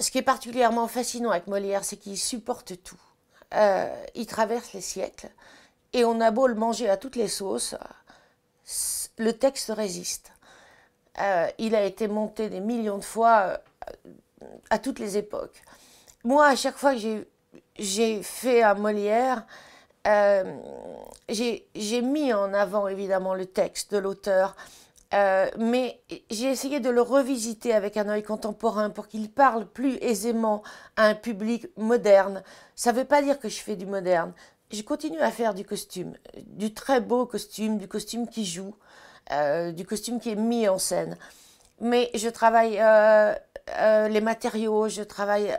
ce qui est particulièrement fascinant avec Molière, c'est qu'il supporte tout. Euh, il traverse les siècles et on a beau le manger à toutes les sauces, euh, le texte résiste. Euh, il a été monté des millions de fois à toutes les époques. Moi, à chaque fois que j'ai fait un Molière, j'ai mis en avant évidemment le texte de l'auteur, euh, mais j'ai essayé de le revisiter avec un œil contemporain pour qu'il parle plus aisément à un public moderne. Ça ne veut pas dire que je fais du moderne. Je continue à faire du costume, du très beau costume, du costume qui joue, euh, du costume qui est mis en scène. Mais je travaille euh, les matériaux, je travaille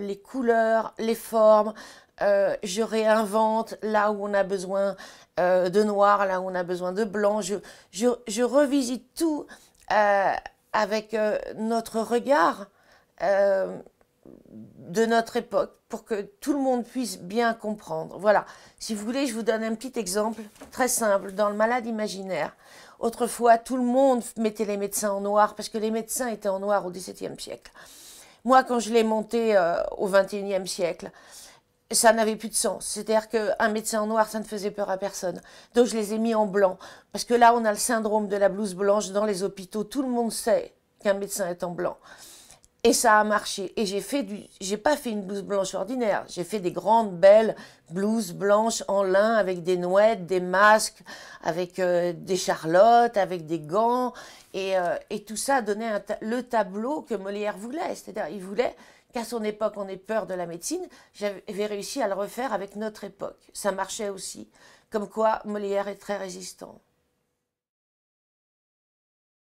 les couleurs, les formes, euh, je réinvente là où on a besoin euh, de noir, là où on a besoin de blanc, je, revisite tout euh, avec notre regard de notre époque pour que tout le monde puisse bien comprendre. Voilà, si vous voulez, je vous donne un petit exemple très simple dans le malade imaginaire. Autrefois, tout le monde mettait les médecins en noir parce que les médecins étaient en noir au XVIIe siècle. Moi, quand je l'ai monté au XXIe siècle, ça n'avait plus de sens. C'est-à-dire qu'un médecin en noir, ça ne faisait peur à personne. Donc je les ai mis en blanc. Parce que là, on a le syndrome de la blouse blanche dans les hôpitaux. Tout le monde sait qu'un médecin est en blanc. Et ça a marché. Et j'ai fait du, j'ai pas fait une blouse blanche ordinaire. J'ai fait des grandes belles blouses blanches en lin avec des nouettes, des masques, avec euh, des charlottes, avec des gants. Euh, et, tout ça donnait le tableau que Molière voulait. C'est-à-dire, il voulait qu'à son époque, on ait peur de la médecine. J'avais réussi à le refaire avec notre époque. Ça marchait aussi. Comme quoi, Molière est très résistant.